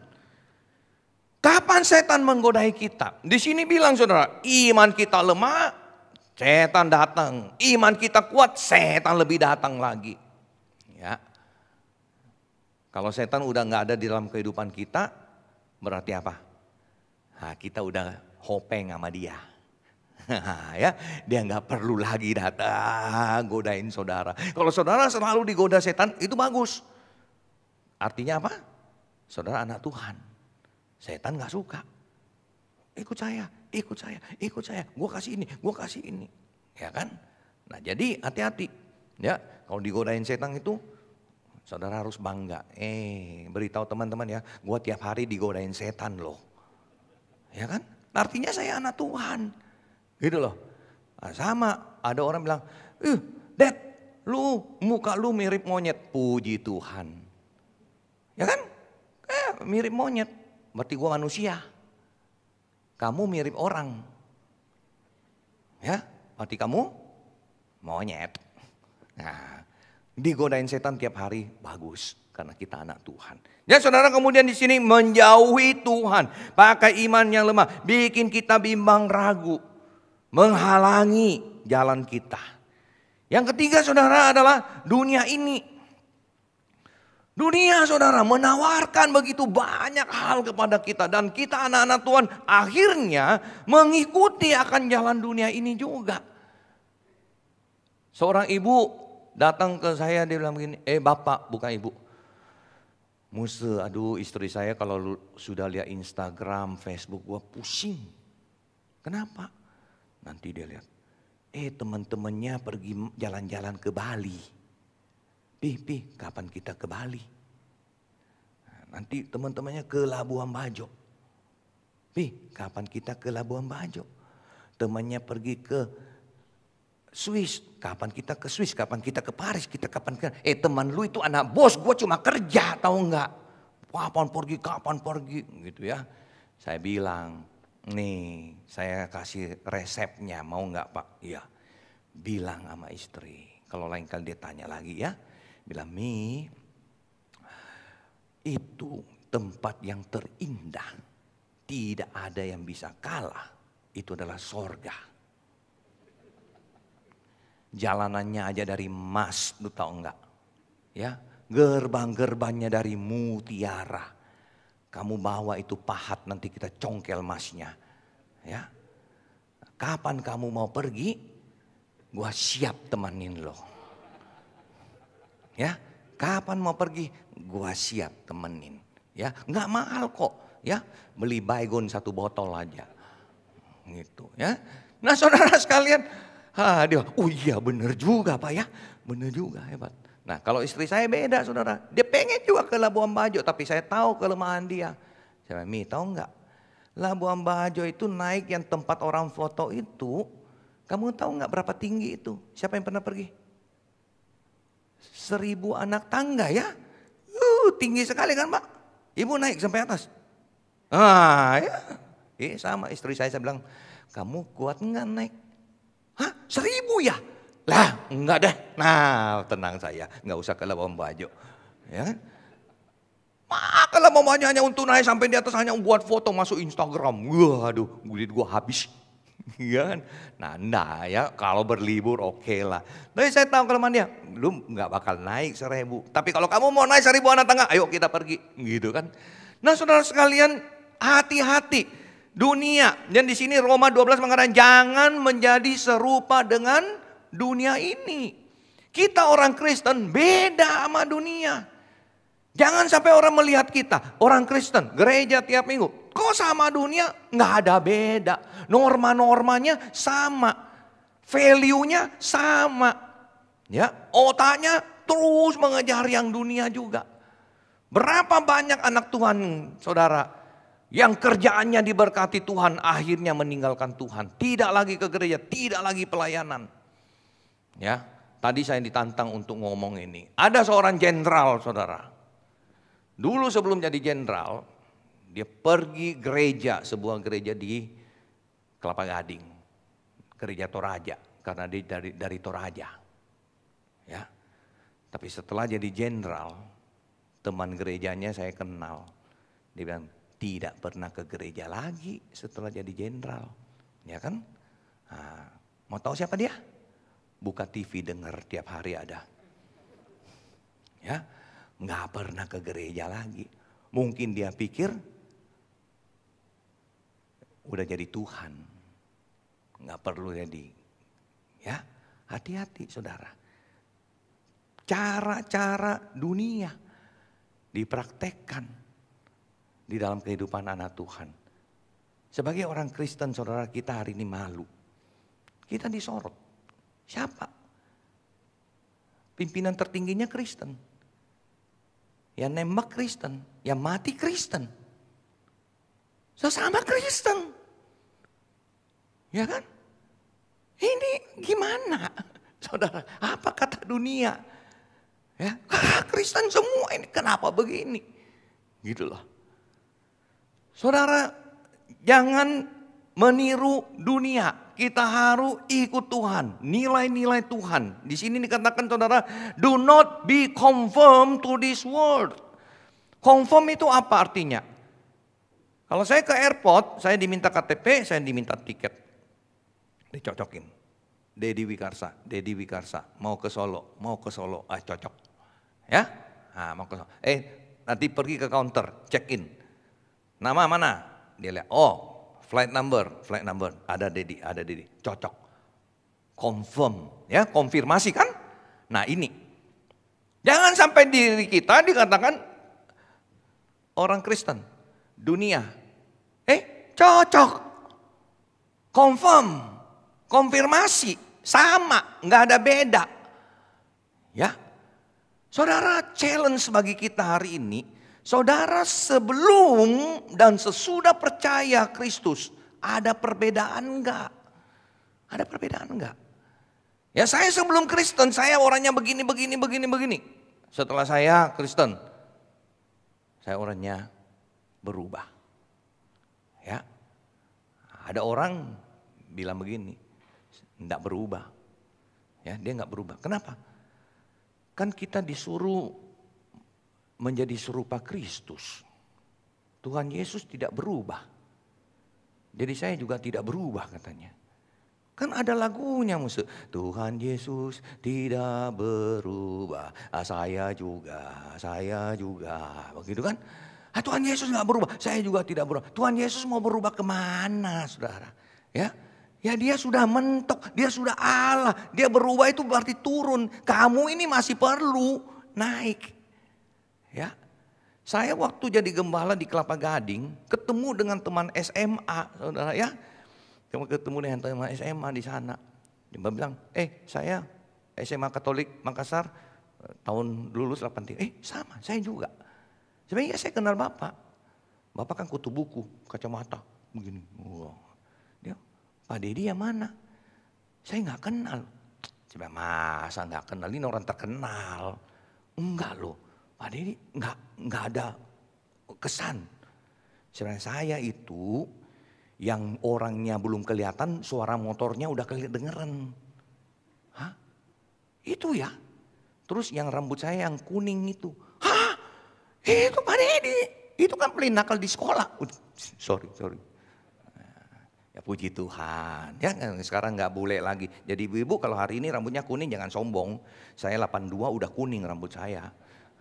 Kapan setan menggodai kita? Di sini bilang saudara, iman kita lemah, setan datang. Iman kita kuat, setan lebih datang lagi. Kalau setan udah nggak ada di dalam kehidupan kita, berarti apa? Nah, kita udah hopeng sama dia. ya, dia nggak perlu lagi datang godain saudara. Kalau saudara selalu digoda setan, itu bagus. Artinya apa? Saudara anak Tuhan. Setan nggak suka. Ikut saya, ikut saya, ikut saya. Gue kasih ini, gue kasih ini. Ya kan? Nah jadi hati-hati. Ya, kalau digodain setan itu Saudara harus bangga. Eh, beritahu teman-teman ya, gua tiap hari digodain setan loh. Ya kan? Artinya saya anak Tuhan. Gitu loh. Nah, sama, ada orang bilang, eh, Dad, lu muka lu mirip monyet. Puji Tuhan. Ya kan? Eh, mirip monyet. Berarti gua manusia. Kamu mirip orang. Ya, berarti kamu monyet. Nah, digodain setan tiap hari bagus karena kita anak Tuhan. Ya saudara kemudian di sini menjauhi Tuhan, pakai iman yang lemah, bikin kita bimbang ragu, menghalangi jalan kita. Yang ketiga saudara adalah dunia ini. Dunia saudara menawarkan begitu banyak hal kepada kita dan kita anak-anak Tuhan akhirnya mengikuti akan jalan dunia ini juga. Seorang ibu Datang ke saya dia bilang begini, eh bapak bukan ibu. Musa, aduh istri saya kalau lu sudah lihat Instagram, Facebook gua pusing. Kenapa? Nanti dia lihat, eh teman-temannya pergi jalan-jalan ke Bali. Pi, pi, kapan kita ke Bali? Nah, nanti teman-temannya ke Labuan Bajo. Pi, kapan kita ke Labuan Bajo? Temannya pergi ke Swiss, kapan kita ke Swiss, kapan kita ke Paris, kita kapan ke... Eh teman lu itu anak bos, gue cuma kerja tahu nggak? Kapan pergi, kapan pergi, gitu ya. Saya bilang, nih saya kasih resepnya, mau nggak pak? Iya, bilang sama istri. Kalau lain kali dia tanya lagi ya, bilang Mi, itu tempat yang terindah, tidak ada yang bisa kalah. Itu adalah sorga jalanannya aja dari emas, lu tau enggak? Ya, gerbang-gerbangnya dari mutiara. Kamu bawa itu pahat nanti kita congkel emasnya. Ya. Kapan kamu mau pergi? Gua siap temenin lo. Ya, kapan mau pergi? Gua siap temenin. Ya, nggak mahal kok. Ya, beli baygon satu botol aja. Gitu ya. Nah saudara sekalian, Ah, dia, oh iya bener juga Pak ya. Bener juga hebat. Nah kalau istri saya beda saudara. Dia pengen juga ke Labuan Bajo tapi saya tahu kelemahan dia. Saya Mi tahu nggak? Labuan Bajo itu naik yang tempat orang foto itu. Kamu tahu nggak berapa tinggi itu? Siapa yang pernah pergi? Seribu anak tangga ya. Uh, tinggi sekali kan Pak. Ibu naik sampai atas. Ah ya. Eh sama istri saya saya bilang, kamu kuat nggak naik? Hah? Seribu ya? Lah enggak deh. Nah tenang saya, enggak usah kalau bawa baju. Ya kan? Makalah mamanya hanya untuk naik sampai di atas hanya buat foto masuk Instagram. Wah, aduh, duit gua habis. ya kan? Nah, nah ya kalau berlibur oke okay lah. Tapi saya tahu kelemahan dia, lu nggak bakal naik seribu. Tapi kalau kamu mau naik seribu anak tangga, ayo kita pergi. Gitu kan. Nah saudara sekalian hati-hati dunia. Dan di sini Roma 12 mengatakan jangan menjadi serupa dengan dunia ini. Kita orang Kristen beda sama dunia. Jangan sampai orang melihat kita, orang Kristen, gereja tiap minggu. Kok sama dunia? Nggak ada beda. Norma-normanya sama. Value-nya sama. Ya, otaknya terus mengejar yang dunia juga. Berapa banyak anak Tuhan, saudara, yang kerjaannya diberkati Tuhan akhirnya meninggalkan Tuhan, tidak lagi ke gereja, tidak lagi pelayanan. Ya, tadi saya ditantang untuk ngomong ini. Ada seorang jenderal, Saudara. Dulu sebelum jadi jenderal, dia pergi gereja, sebuah gereja di Kelapa Gading. Gereja Toraja, karena dia dari dari Toraja. Ya. Tapi setelah jadi jenderal, teman gerejanya saya kenal. Dia bilang, tidak pernah ke gereja lagi setelah jadi jenderal. Ya kan? Nah, mau tahu siapa dia? Buka TV dengar tiap hari ada. Ya, nggak pernah ke gereja lagi. Mungkin dia pikir udah jadi Tuhan, nggak perlu jadi. Ya, hati-hati saudara. Cara-cara dunia dipraktekkan di dalam kehidupan anak Tuhan. Sebagai orang Kristen saudara kita hari ini malu. Kita disorot. Siapa? Pimpinan tertingginya Kristen. Yang nembak Kristen. Yang mati Kristen. Sesama Kristen. Ya kan? Ini gimana? Saudara, apa kata dunia? Ya, Kristen semua ini kenapa begini? Gitu loh. Saudara, jangan meniru dunia. Kita harus ikut Tuhan, nilai-nilai Tuhan. Di sini dikatakan saudara, do not be conformed to this world. Conform itu apa artinya? Kalau saya ke airport, saya diminta KTP, saya diminta tiket. Dicocokin. Dedi Wikarsa, Dedi Wikarsa, mau ke Solo, mau ke Solo, ah cocok. Ya? Ah, mau ke Solo. Eh, nanti pergi ke counter, check in. Nama mana? Dia lihat, oh flight number, flight number, ada Dedi, ada Dedi, cocok. Confirm, ya konfirmasi kan? Nah ini, jangan sampai diri kita dikatakan orang Kristen, dunia. Eh cocok, confirm, konfirmasi, sama, nggak ada beda. Ya, saudara challenge bagi kita hari ini, Saudara sebelum dan sesudah percaya Kristus, ada perbedaan enggak? Ada perbedaan enggak? Ya saya sebelum Kristen, saya orangnya begini, begini, begini, begini. Setelah saya Kristen, saya orangnya berubah. Ya, ada orang bilang begini, tidak berubah. Ya, dia enggak berubah. Kenapa? Kan kita disuruh menjadi serupa Kristus. Tuhan Yesus tidak berubah. Jadi saya juga tidak berubah katanya. Kan ada lagunya musuh. Tuhan Yesus tidak berubah. Ah, saya juga, saya juga. Begitu kan? Ah, Tuhan Yesus nggak berubah. Saya juga tidak berubah. Tuhan Yesus mau berubah kemana saudara? Ya, ya dia sudah mentok. Dia sudah Allah. Dia berubah itu berarti turun. Kamu ini masih perlu naik. Ya. Saya waktu jadi gembala di Kelapa Gading, ketemu dengan teman SMA, saudara ya. Cuma ketemu dengan teman SMA di sana. Dia bilang, eh saya SMA Katolik Makassar, eh, tahun lulus 83. Eh sama, saya juga. Sebenarnya saya kenal Bapak. Bapak kan kutu buku, kacamata, begini. Wow. Dia, Pak Deddy yang mana? Saya nggak kenal. Coba masa nggak kenal, ini orang terkenal. Enggak loh. Ada ini nggak nggak ada kesan. Sebenarnya saya itu yang orangnya belum kelihatan, suara motornya udah kedengeran. Hah? Itu ya. Terus yang rambut saya yang kuning itu. Hah? Itu Pak Dedi. Itu kan nakal di sekolah. sorry, sorry. Ya puji Tuhan. Ya sekarang nggak boleh lagi. Jadi ibu-ibu kalau hari ini rambutnya kuning jangan sombong. Saya 82 udah kuning rambut saya.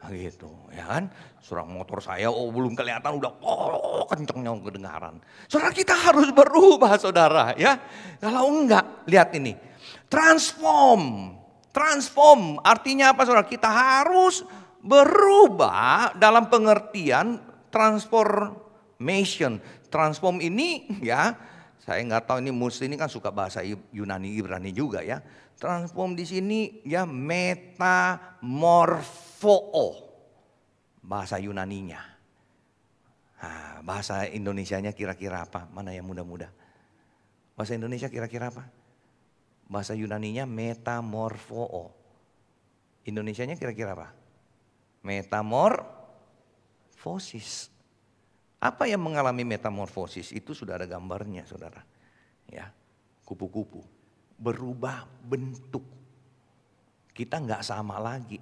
Ah, gitu ya kan surat motor saya oh belum kelihatan udah oh kencengnya oh, kedengaran surat kita harus berubah saudara ya kalau enggak lihat ini transform transform artinya apa saudara kita harus berubah dalam pengertian transformation transform ini ya saya nggak tahu ini muslim ini kan suka bahasa Yunani Ibrani juga ya transform di sini ya metamorf fo'o. Oh, bahasa Yunaninya. Nah, bahasa Indonesianya kira-kira apa? Mana yang mudah-mudah? Bahasa Indonesia kira-kira apa? Bahasa Yunaninya metamorfo'o. Oh. Indonesianya kira-kira apa? Metamorfosis. Apa yang mengalami metamorfosis itu sudah ada gambarnya saudara. Ya, kupu-kupu berubah bentuk. Kita nggak sama lagi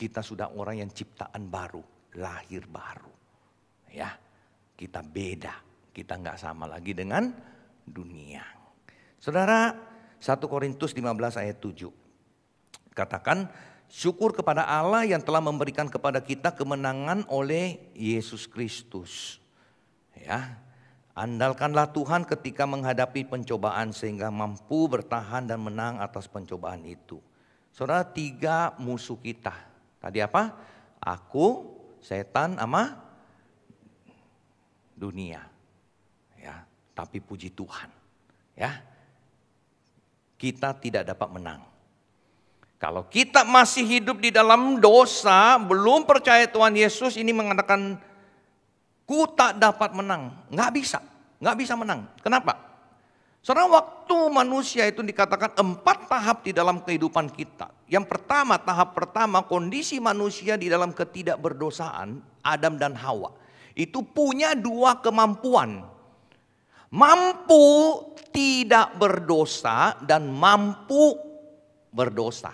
kita sudah orang yang ciptaan baru, lahir baru. Ya, kita beda. Kita nggak sama lagi dengan dunia. Saudara, 1 Korintus 15 ayat 7. Katakan, syukur kepada Allah yang telah memberikan kepada kita kemenangan oleh Yesus Kristus. Ya, andalkanlah Tuhan ketika menghadapi pencobaan sehingga mampu bertahan dan menang atas pencobaan itu. Saudara, tiga musuh kita Tadi apa? Aku, setan, ama dunia. Ya, tapi puji Tuhan. Ya. Kita tidak dapat menang. Kalau kita masih hidup di dalam dosa, belum percaya Tuhan Yesus ini mengatakan ku tak dapat menang. Nggak bisa, nggak bisa menang. Kenapa? Karena waktu manusia itu dikatakan empat tahap di dalam kehidupan kita yang pertama, tahap pertama kondisi manusia di dalam ketidakberdosaan, Adam dan Hawa. Itu punya dua kemampuan. Mampu tidak berdosa dan mampu berdosa.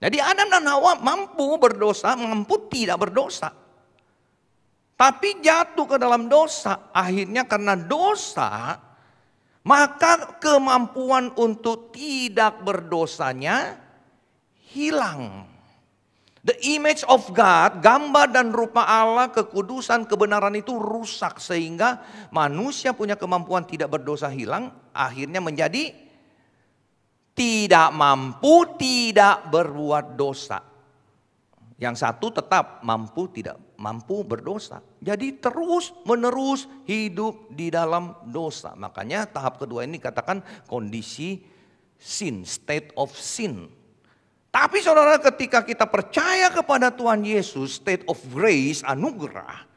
Jadi Adam dan Hawa mampu berdosa, mampu tidak berdosa. Tapi jatuh ke dalam dosa. Akhirnya karena dosa, maka kemampuan untuk tidak berdosanya hilang. The image of God, gambar dan rupa Allah, kekudusan, kebenaran itu rusak sehingga manusia punya kemampuan tidak berdosa hilang, akhirnya menjadi tidak mampu tidak berbuat dosa. Yang satu tetap mampu tidak mampu berdosa. Jadi terus menerus hidup di dalam dosa. Makanya tahap kedua ini katakan kondisi sin, state of sin. Tapi saudara ketika kita percaya kepada Tuhan Yesus, state of grace, anugerah.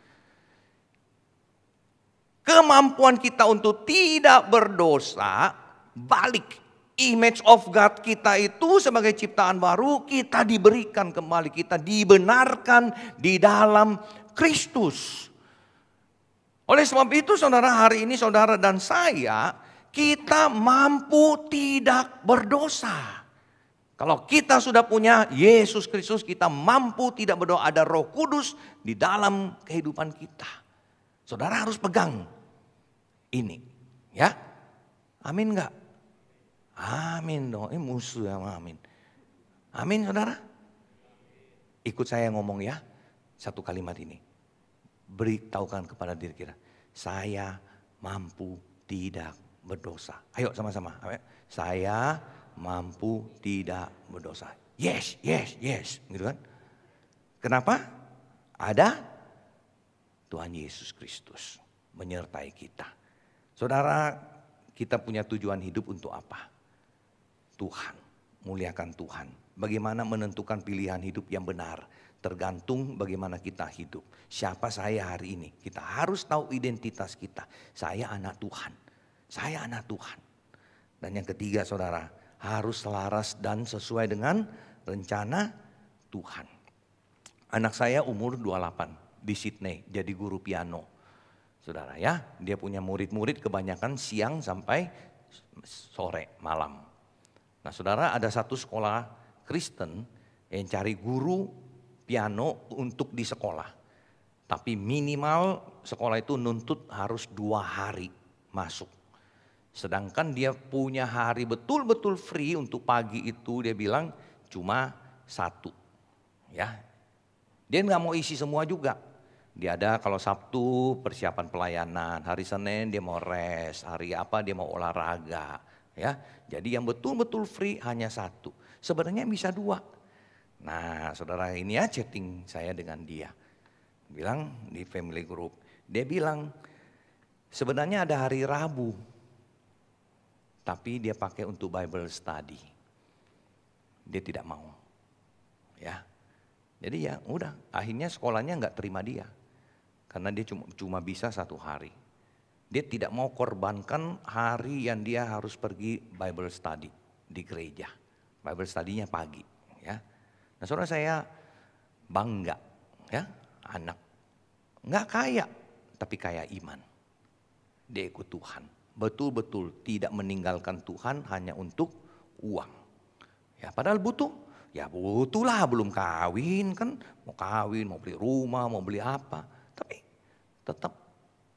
Kemampuan kita untuk tidak berdosa balik image of God kita itu sebagai ciptaan baru, kita diberikan kembali, kita dibenarkan di dalam Kristus. Oleh sebab itu saudara hari ini saudara dan saya kita mampu tidak berdosa. Kalau kita sudah punya Yesus Kristus kita mampu tidak berdoa ada roh kudus di dalam kehidupan kita. Saudara harus pegang ini ya. Amin nggak? Amin dong, ini musuh yang amin. Amin saudara. Ikut saya ngomong ya, satu kalimat ini. Beritahukan kepada diri kita, saya mampu tidak berdosa. Ayo sama-sama, saya mampu tidak berdosa. Yes, yes, yes, gitu kan. Kenapa? Ada Tuhan Yesus Kristus menyertai kita. Saudara, kita punya tujuan hidup untuk apa? Tuhan, muliakan Tuhan. Bagaimana menentukan pilihan hidup yang benar, tergantung bagaimana kita hidup. Siapa saya hari ini? Kita harus tahu identitas kita. Saya anak Tuhan. Saya anak Tuhan. Dan yang ketiga saudara, harus selaras dan sesuai dengan rencana Tuhan. Anak saya umur 28 di Sydney jadi guru piano. Saudara ya, dia punya murid-murid kebanyakan siang sampai sore malam. Nah saudara ada satu sekolah Kristen yang cari guru piano untuk di sekolah. Tapi minimal sekolah itu nuntut harus dua hari masuk. Sedangkan dia punya hari betul-betul free untuk pagi itu dia bilang cuma satu. Ya, dia nggak mau isi semua juga. Dia ada kalau Sabtu persiapan pelayanan, hari Senin dia mau rest, hari apa dia mau olahraga, ya. Jadi yang betul-betul free hanya satu. Sebenarnya bisa dua. Nah, saudara ini ya chatting saya dengan dia. Bilang di family group. Dia bilang sebenarnya ada hari Rabu. Tapi dia pakai untuk Bible study. Dia tidak mau. Ya. Jadi ya udah akhirnya sekolahnya nggak terima dia. Karena dia cuma, cuma bisa satu hari. Dia tidak mau korbankan hari yang dia harus pergi Bible study di gereja. Bible study-nya pagi, ya. Nah, saudara saya bangga, ya, anak nggak kaya, tapi kaya iman. Dia ikut Tuhan, betul-betul tidak meninggalkan Tuhan hanya untuk uang. Ya, padahal butuh, ya butuhlah belum kawin kan, mau kawin, mau beli rumah, mau beli apa, tapi tetap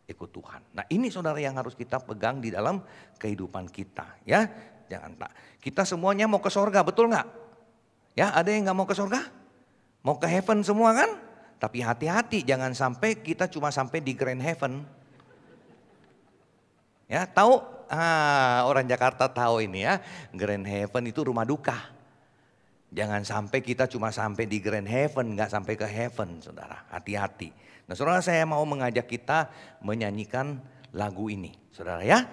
ikut Tuhan. Nah ini saudara yang harus kita pegang di dalam kehidupan kita ya. Jangan tak. Kita semuanya mau ke sorga betul nggak? Ya ada yang nggak mau ke sorga? Mau ke heaven semua kan? Tapi hati-hati jangan sampai kita cuma sampai di grand heaven. Ya tahu ah, orang Jakarta tahu ini ya grand heaven itu rumah duka. Jangan sampai kita cuma sampai di grand heaven, nggak sampai ke heaven, saudara. Hati-hati. Nah saudara saya mau mengajak kita menyanyikan lagu ini. Saudara ya,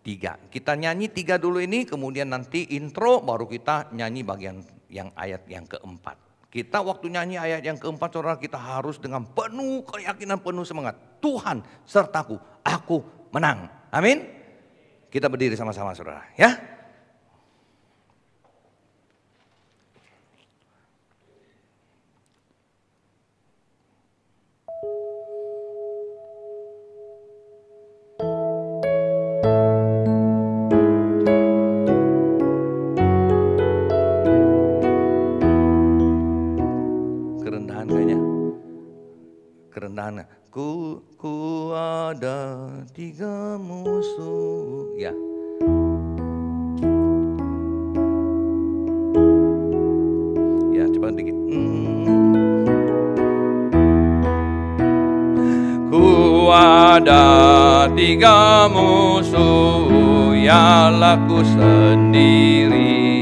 tiga. Kita nyanyi tiga dulu ini, kemudian nanti intro baru kita nyanyi bagian yang ayat yang keempat. Kita waktu nyanyi ayat yang keempat saudara kita harus dengan penuh keyakinan, penuh semangat. Tuhan sertaku, aku menang. Amin. Kita berdiri sama-sama saudara ya. ku ku ada tiga musuh ya ya coba dikit hmm. ku ada tiga musuh ya ku sendiri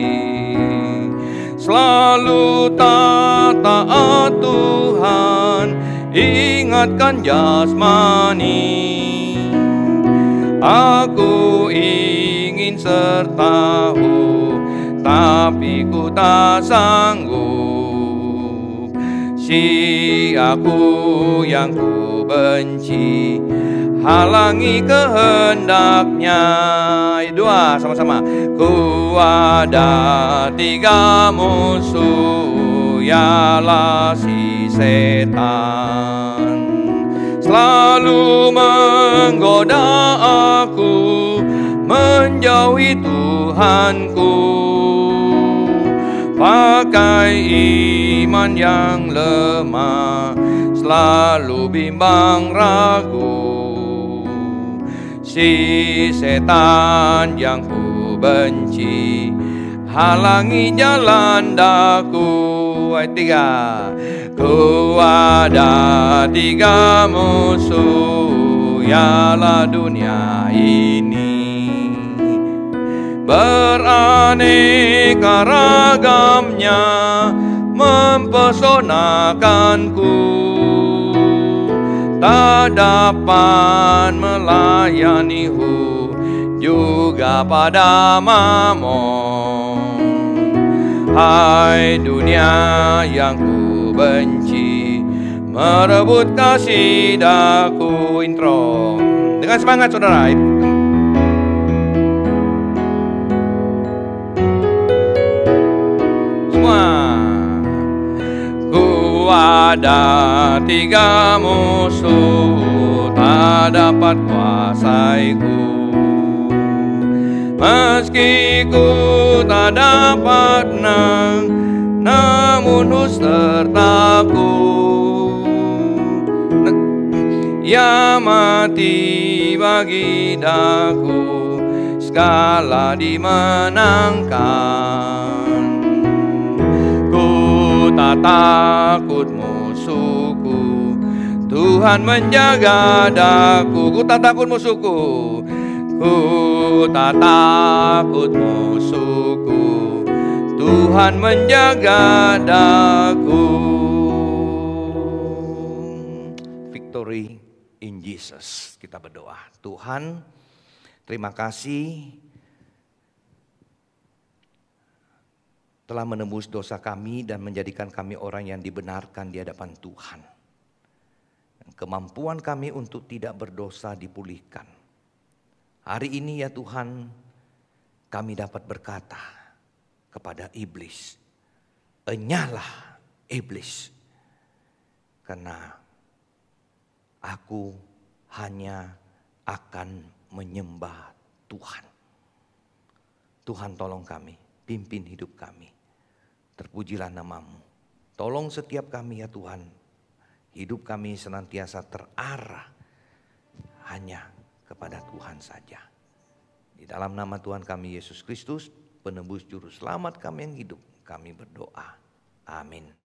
selalu tak taat Tuhan ingatkan jasmani Aku ingin sertahu tapi ku tak sanggup Si aku yang ku benci Halangi kehendaknya Dua ah, sama-sama Ku ada tiga musuh Yalah si setan selalu menggoda aku menjauhi Tuhanku pakai iman yang lemah selalu bimbang ragu si setan yang ku benci halangi jalan daku ayat tiga Ku ada tiga musuh Ialah dunia ini Beraneka ragamnya Mempesonakanku Tak dapat melayani hu Juga pada mamon Hai dunia yang ku benci merebut kasih daku intro dengan semangat saudara semua ku ada tiga musuh tak dapat kuasai ku meski ku tak dapat menang namun Hus sertaku ya mati bagi daku segala dimenangkan Ku tak takut musuhku Tuhan menjaga daku Ku tak takut musuhku Ku tak takut musuhku Tuhan menjaga daku. Victory in Jesus. Kita berdoa. Tuhan, terima kasih telah menembus dosa kami dan menjadikan kami orang yang dibenarkan di hadapan Tuhan. Kemampuan kami untuk tidak berdosa dipulihkan. Hari ini ya Tuhan, kami dapat berkata, kepada iblis. Enyahlah iblis. Karena aku hanya akan menyembah Tuhan. Tuhan tolong kami, pimpin hidup kami. Terpujilah namamu. Tolong setiap kami ya Tuhan. Hidup kami senantiasa terarah hanya kepada Tuhan saja. Di dalam nama Tuhan kami Yesus Kristus, penebus juru selamat kami yang hidup. Kami berdoa. Amin.